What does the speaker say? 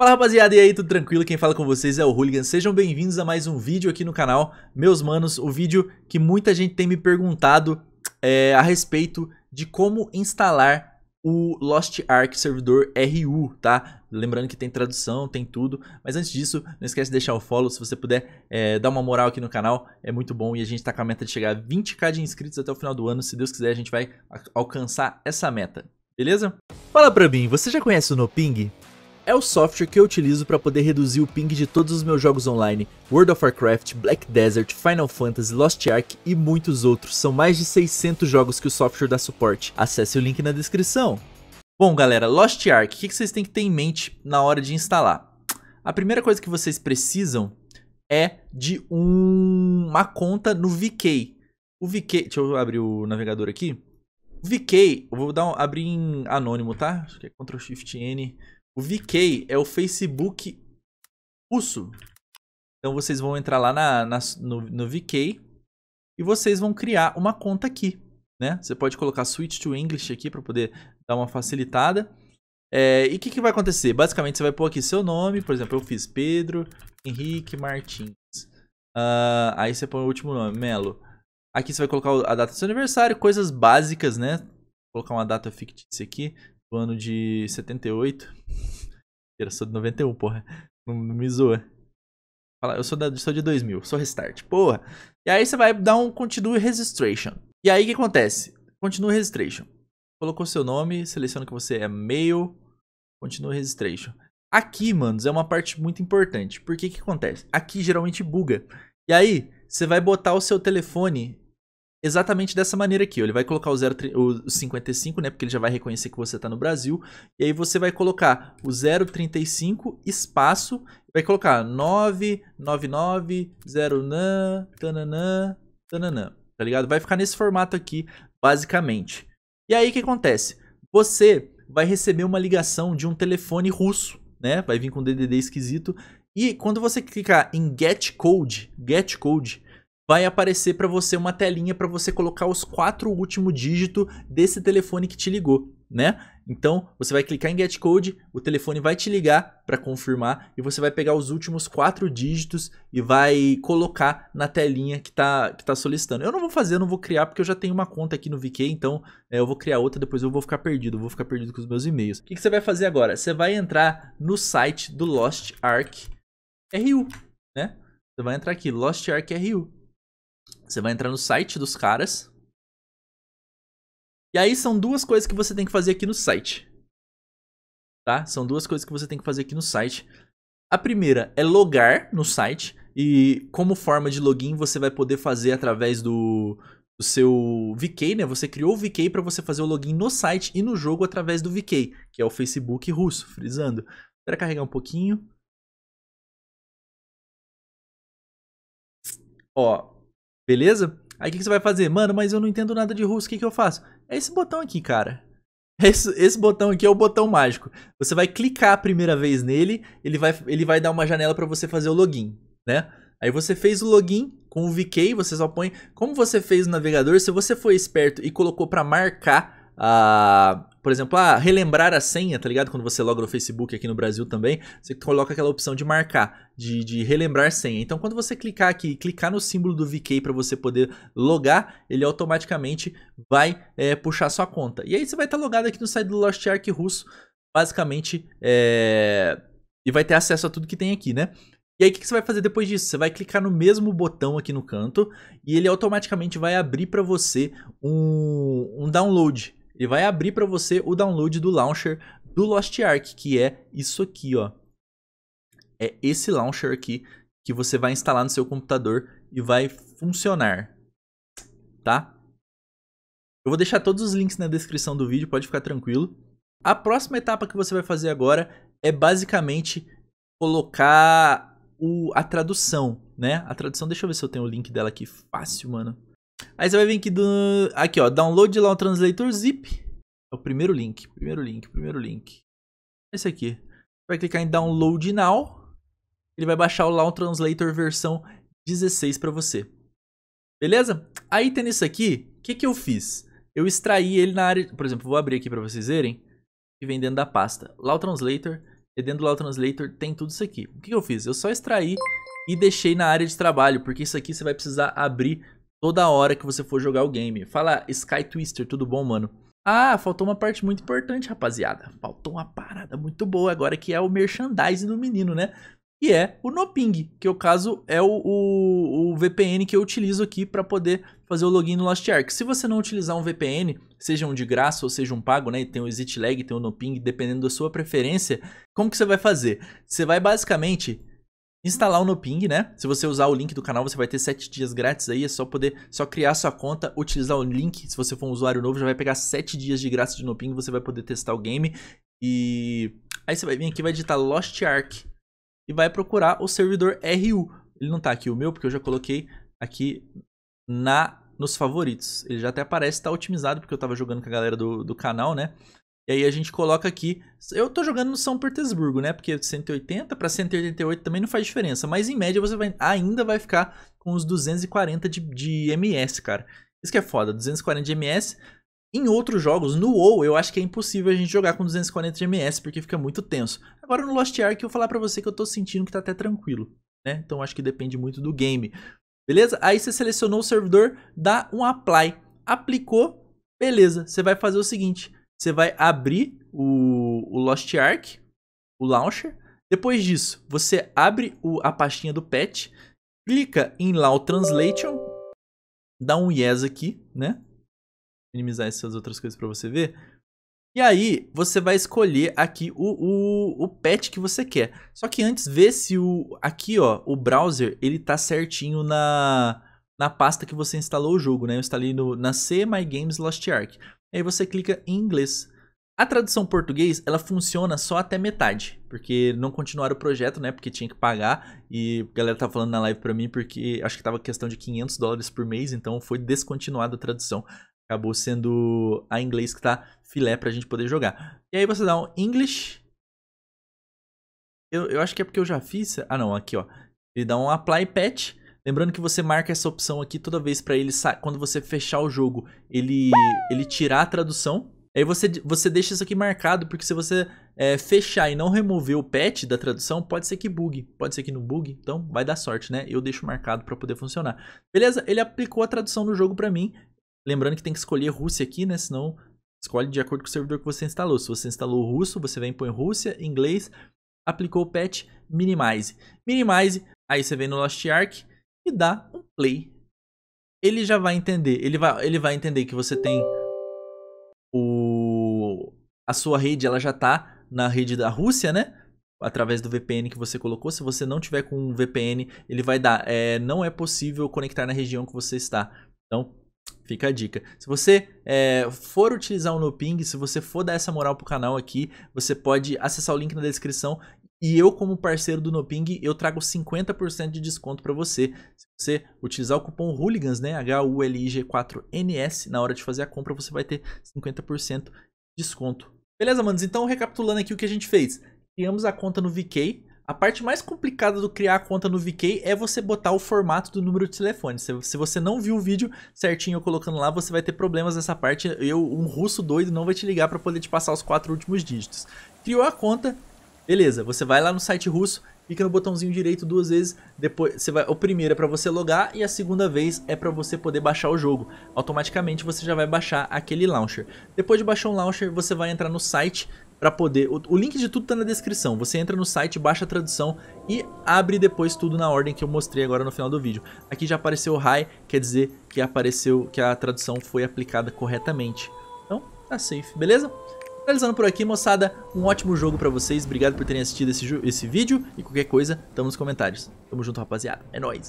Fala rapaziada, e aí, tudo tranquilo? Quem fala com vocês é o Hooligan. Sejam bem-vindos a mais um vídeo aqui no canal. Meus manos, o vídeo que muita gente tem me perguntado é, a respeito de como instalar o Lost Ark servidor RU, tá? Lembrando que tem tradução, tem tudo. Mas antes disso, não esquece de deixar o follow. Se você puder é, dar uma moral aqui no canal, é muito bom. E a gente tá com a meta de chegar a 20k de inscritos até o final do ano. Se Deus quiser, a gente vai alcançar essa meta. Beleza? Fala pra mim, você já conhece o Noping? é o software que eu utilizo para poder reduzir o ping de todos os meus jogos online, World of Warcraft, Black Desert, Final Fantasy, Lost Ark e muitos outros. São mais de 600 jogos que o software dá suporte. Acesse o link na descrição. Bom galera, Lost Ark, o que vocês têm que ter em mente na hora de instalar? A primeira coisa que vocês precisam é de um... uma conta no VK. O VK, deixa eu abrir o navegador aqui. VK, eu vou dar um, abrir em anônimo, tá? Acho que é Ctrl Shift N. O VK é o Facebook russo. Então vocês vão entrar lá na, na no, no VK e vocês vão criar uma conta aqui. Né? Você pode colocar Switch to English aqui para poder dar uma facilitada. É, e o que, que, vai acontecer? Basicamente, você vai pôr aqui seu nome. Por exemplo, eu fiz Pedro Henrique Martins. Uh, aí você põe o último nome, Melo. Aqui você vai colocar a data do seu aniversário, coisas básicas, né? Vou colocar uma data fictícia aqui do ano de 78. Eu sou de 91, porra. Não, não me zoa. Fala, eu sou, da, sou de 2000, sou restart, porra. E aí você vai dar um continue registration. E aí o que acontece? Continue registration. Colocou seu nome, seleciona que você é male, continue registration. Aqui, manos, é uma parte muito importante. Porque que acontece? Aqui geralmente buga. E aí, você vai botar o seu telefone exatamente dessa maneira aqui. Ó. Ele vai colocar o, 0, o 55, né? Porque ele já vai reconhecer que você está no Brasil. E aí você vai colocar o 035 espaço. Vai colocar 999 nan tananã, tananã. Tá ligado? Vai ficar nesse formato aqui, basicamente. E aí o que acontece? Você vai receber uma ligação de um telefone russo, né? Vai vir com um DDD esquisito. E quando você clicar em Get Code, Get Code, vai aparecer para você uma telinha para você colocar os quatro últimos dígitos desse telefone que te ligou, né? Então, você vai clicar em Get Code, o telefone vai te ligar para confirmar e você vai pegar os últimos quatro dígitos e vai colocar na telinha que está que tá solicitando. Eu não vou fazer, eu não vou criar, porque eu já tenho uma conta aqui no VK, então é, eu vou criar outra, depois eu vou ficar perdido, eu vou ficar perdido com os meus e-mails. O que, que você vai fazer agora? Você vai entrar no site do Lost Ark RU, né? Você vai entrar aqui, Lost Ark RU. Você vai entrar no site dos caras. E aí são duas coisas que você tem que fazer aqui no site. Tá? São duas coisas que você tem que fazer aqui no site. A primeira é logar no site. E como forma de login, você vai poder fazer através do, do seu VK, né? Você criou o VK para você fazer o login no site e no jogo através do VK, que é o Facebook russo, frisando. Espera carregar um pouquinho. Ó, Beleza? Aí o que, que, você vai fazer? Mano, mas eu não entendo nada de russo, o que, que eu faço? É esse botão aqui, cara. Esse, esse, botão aqui é o botão mágico. Você vai clicar a primeira vez nele, ele vai, ele vai dar uma janela para você fazer o login, né? Aí você fez o login com o VK, você só põe como você fez o navegador. Se você foi esperto e colocou para marcar a, por exemplo, ah, relembrar a senha, tá ligado? Quando você logra o Facebook aqui no Brasil também, você coloca aquela opção de marcar, de, de relembrar senha. Então, quando você clicar aqui, clicar no símbolo do VK para você poder logar, ele automaticamente vai é, puxar sua conta. E aí você vai estar tá logado aqui no site do Lost Ark russo, basicamente, é... e vai ter acesso a tudo que tem aqui, né? E aí o que, você vai fazer depois disso? Você vai clicar no mesmo botão aqui no canto e ele automaticamente vai abrir para você um, um download ele vai abrir para você o download do launcher do Lost Ark, que é isso aqui, ó. É esse launcher aqui que você vai instalar no seu computador e vai funcionar, tá? Eu vou deixar todos os links na descrição do vídeo, pode ficar tranquilo. A próxima etapa que você vai fazer agora é basicamente colocar o, a tradução, né? A tradução, deixa eu ver se eu tenho o link dela aqui fácil, mano. Aí você vai vir aqui do. Aqui, ó. Download lá o translator zip. É o primeiro link. Primeiro link, primeiro link. É esse aqui. Vai clicar em download now. Ele vai baixar o Law Translator versão 16 para você. Beleza? Aí tendo isso aqui, o que, que eu fiz? Eu extraí ele na área. Por exemplo, vou abrir aqui para vocês verem. Que vem dentro da pasta. Law Translator. E dentro do Law Translator tem tudo isso aqui. O que, que eu fiz? Eu só extraí e deixei na área de trabalho, porque isso aqui você vai precisar abrir toda hora que você for jogar o game. Fala, Sky Twister, tudo bom, mano? Ah, faltou uma parte muito importante, rapaziada. Faltou uma parada muito boa agora, que é o merchandising do menino, né? E é o Noping, que é o caso é o, o, o VPN que eu utilizo aqui para poder fazer o login no Lost Ark. Se você não utilizar um VPN, seja um de graça ou seja um pago, né? Tem o exit lag, tem o Noping, dependendo da sua preferência, como que você vai fazer? Você vai basicamente instalar o NoPing, né? Se você usar o link do canal, você vai ter 7 dias grátis aí, é só poder só criar sua conta, utilizar o link, se você for um usuário novo, já vai pegar 7 dias de graça de NoPing, você vai poder testar o game e aí você vai vir aqui, vai digitar Lost Ark e vai procurar o servidor RU. Ele não tá aqui o meu, porque eu já coloquei aqui na nos favoritos. Ele já até aparece, tá otimizado, porque eu tava jogando com a galera do, do canal, né? E aí a gente coloca aqui. Eu tô jogando no São Petersburgo, né? Porque 180 para 188 também não faz diferença. Mas em média você vai, ainda vai ficar com uns 240 de, de MS, cara. Isso que é foda, 240 de MS. Em outros jogos, no WoW, eu acho que é impossível a gente jogar com 240 de MS, porque fica muito tenso. Agora no Lost Ark eu vou falar pra você que eu tô sentindo que tá até tranquilo, né? Então acho que depende muito do game. Beleza? Aí você selecionou o servidor, dá um apply. Aplicou, beleza. Você vai fazer o seguinte você vai abrir o, o Lost Ark, o launcher. Depois disso, você abre o, a pastinha do patch, clica em Law Translation, dá um yes aqui, né? Minimizar essas outras coisas para você ver. E aí, você vai escolher aqui o, o, o patch que você quer. Só que antes, vê se o aqui, ó, o browser, ele tá certinho na, na pasta que você instalou o jogo, né? Eu instalei no, na C My Games Lost Ark aí você clica em inglês. A tradução português, ela funciona só até metade, porque não continuaram o projeto, né, porque tinha que pagar, e a galera tá falando na live pra mim porque acho que tava questão de 500 dólares por mês, então foi descontinuada a tradução. Acabou sendo a inglês que tá filé pra gente poder jogar. E aí você dá um English. Eu, eu acho que é porque eu já fiz. Ah, não, aqui, ó. Ele dá um Apply Patch. Lembrando que você marca essa opção aqui toda vez para ele, quando você fechar o jogo, ele, ele tirar a tradução. Aí você, você deixa isso aqui marcado, porque se você é, fechar e não remover o patch da tradução, pode ser que bugue, pode ser que não bugue, então vai dar sorte, né? Eu deixo marcado para poder funcionar. Beleza, ele aplicou a tradução no jogo para mim. Lembrando que tem que escolher Rússia aqui, né? Senão escolhe de acordo com o servidor que você instalou. Se você instalou russo, você vem e põe Rússia, inglês, aplicou o patch, minimize. Minimize, aí você vem no Lost Ark, e dá um play. Ele já vai entender. Ele vai, ele vai entender que você tem o a sua rede, ela já tá na rede da Rússia, né? Através do VPN que você colocou. Se você não tiver com um VPN, ele vai dar. É, não é possível conectar na região que você está. Então, Fica a dica. Se você é, for utilizar o NoPing, se você for dar essa moral pro canal aqui, você pode acessar o link na descrição e eu, como parceiro do Noping, eu trago 50% de desconto para você. Se você utilizar o cupom Hooligans, né? H-U-L-I-G-4-N-S, na hora de fazer a compra, você vai ter 50% de desconto. Beleza, manos? Então, recapitulando aqui o que a gente fez. Criamos a conta no VK. A parte mais complicada do criar a conta no VK é você botar o formato do número de telefone. Se, você não viu o vídeo certinho colocando lá, você vai ter problemas nessa parte. Eu, um russo doido, não vai te ligar para poder te passar os quatro últimos dígitos. Criou a conta, Beleza, você vai lá no site russo, clica no botãozinho direito duas vezes, depois você vai, o primeiro é para você logar e a segunda vez é para você poder baixar o jogo. Automaticamente você já vai baixar aquele launcher. Depois de baixar o launcher, você vai entrar no site para poder, o, o, link de tudo tá na descrição. Você entra no site, baixa a tradução e abre depois tudo na ordem que eu mostrei agora no final do vídeo. Aqui já apareceu o hi, quer dizer que apareceu que a tradução foi aplicada corretamente. Então, tá safe, beleza? finalizando por aqui, moçada. Um ótimo jogo pra vocês. Obrigado por terem assistido esse, esse vídeo. E qualquer coisa, tamo nos comentários. Tamo junto, rapaziada. É nóis.